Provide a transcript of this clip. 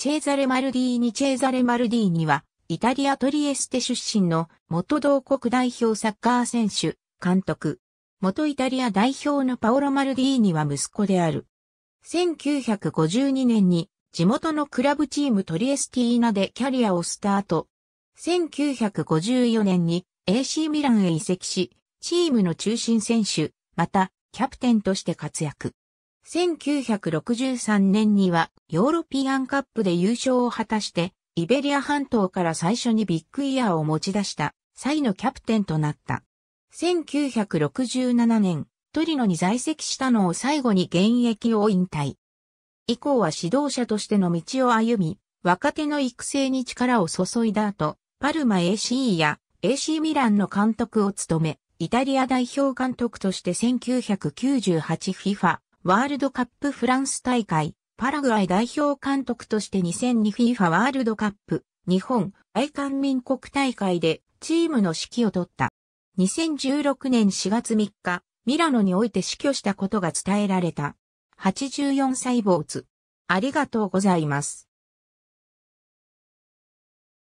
チェーザレ・マルディーニチェーザレ・マルディーニは、イタリア・トリエステ出身の元同国代表サッカー選手、監督。元イタリア代表のパオロ・マルディーニは息子である。1952年に地元のクラブチームトリエスティーナでキャリアをスタート。1954年に AC ミランへ移籍し、チームの中心選手、またキャプテンとして活躍。1963年にはヨーロピアンカップで優勝を果たして、イベリア半島から最初にビッグイヤーを持ち出した際のキャプテンとなった。1967年、トリノに在籍したのを最後に現役を引退。以降は指導者としての道を歩み、若手の育成に力を注いだ後、パルマ AC や AC ミランの監督を務め、イタリア代表監督として 1998FIFA ワールドカップフランス大会、パラグアイ代表監督として 2002FIFA ワールドカップ、日本、愛官民国大会でチームの指揮を取った。2016年4月3日、ミラノにおいて死去したことが伝えられた。84歳坊主。ありがとうございます。